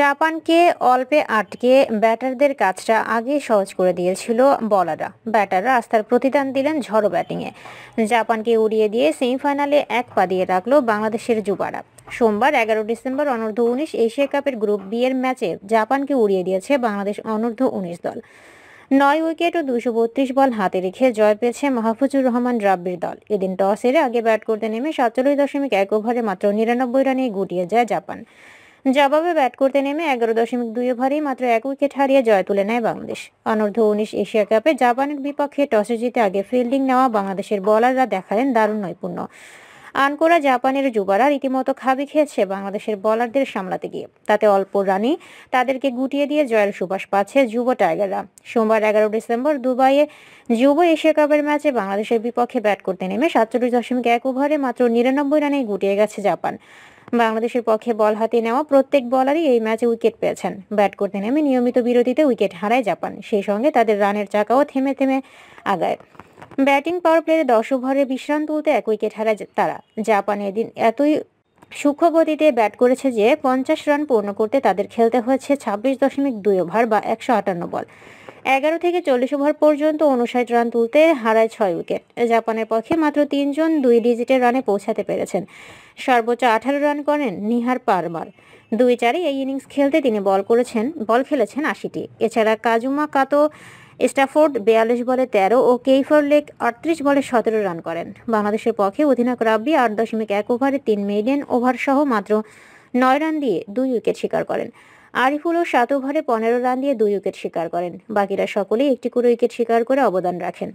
জাপানকে অল্পে আটকে ব্যাটারদের কাজটা আগে সহজ করে দিয়েছিল বলাররা ব্যাটাররা আস্থার প্রতিদান দিলেন ঝড়ো ব্যাটিংয়ে জাপানকে উড়িয়ে দিয়ে সেমিফাইনালে এক পা দিয়ে রাখল বাংলাদেশের যুবারা সোমবার এগারো ডিসেম্বর অনূর্ধ্ব উনিশ এশিয়া কাপের গ্রুপ বি এর ম্যাচে জাপানকে উড়িয়ে দিয়েছে বাংলাদেশ অনূর্ধ্ব উনিশ দল নয় উইকেট ও দুশো বত্রিশ বল হাতে রেখে জয় পেয়েছে মাহফুজুর রহমান রাব্বির দল এদিন টস হেরে আগে ব্যাট করতে নেমে সাতচল্লিশ দশমিক এক ওভারে মাত্র নিরানব্বই রানে গুটিয়ে যায় জাপান জবাবে ব্যাট করতে নেমে এগারো দশমিক দুই ওভারেই মাত্র এক উইকেট হারিয়ে জয় তুলে নেয় বাংলাদেশ অনর্ধ উনিশ এশিয়া কাপে জাপানের বিপক্ষে টসে জিতে আগে ফিল্ডিং নেওয়া বাংলাদেশের বলাররা দেখালেন দারুণ নৈপুণ্য আনকোরা জাপানের যুবারা রীতিমতো খাবি খেয়েছে বাংলাদেশের বলারদের সামলাতে গিয়ে তাতে অল্প রানি তাদেরকে গুটিয়ে দিয়ে জয়ের সুবাস পাচ্ছে যুব টাইগাররা সোমবার এগারো ডিসেম্বর দুবাইয়ে যুব এশিয়া কাপের ম্যাচে বাংলাদেশের বিপক্ষে ব্যাট করতে নেমে সাতচল্লিশ দশমিক এক ওভারে মাত্র নিরানব্বই রানেই গুটিয়ে গেছে জাপান বাংলাদেশের পক্ষে বল হাতে নেওয়া প্রত্যেক বলারই এই ম্যাচে উইকেট পেয়েছেন ব্যাট করতে নেমে নিয়মিত বিরতিতে উইকেট হারায় জাপান সেই সঙ্গে তাদের রানের চাকাও থেমে থেমে আগায় ব্যাটিং পাওয়ার প্লেতে দশ ওভারে বিশ্রান্ত রান তুলতে এক উইকেট হারায় তারা জাপান এদিন এতই সূক্ষ্ম গতিতে ব্যাট করেছে যে পঞ্চাশ রান পূর্ণ করতে তাদের খেলতে হয়েছে ছাব্বিশ দশমিক দুই ওভার বা একশো আটান্ন বল এগারো থেকে চল্লিশ ওভার পর্যন্ত উনষাট রান তুলতে হারায় ছয় উইকেট জাপানের পক্ষে মাত্র তিনজন দুই ডিজিটের রানে পৌঁছাতে পেরেছেন সর্বোচ্চ আঠারো রান করেন নিহার পারমার দুই চারে এই ইনিংস খেলতে তিনি বল করেছেন বল খেলেছেন আশিটি এছাড়া কাজুমা কাতো স্টাফোর্ড বেয়াল্লিশ বলে তেরো ও কেইফার লেক আটত্রিশ বলে সতেরো রান করেন বাংলাদেশের পক্ষে অধিনায়ক রাব্বি আট দশমিক এক ওভারে তিন মেডেন ওভার সহ মাত্র নয় রান দিয়ে দুই উইকেট শিকার করেন আরিফুল ও সাত ওভারে পনেরো রান দিয়ে দুই উইকেট শিকার করেন বাকিরা সকলেই একটি করে উইকেট শিকার করে অবদান রাখেন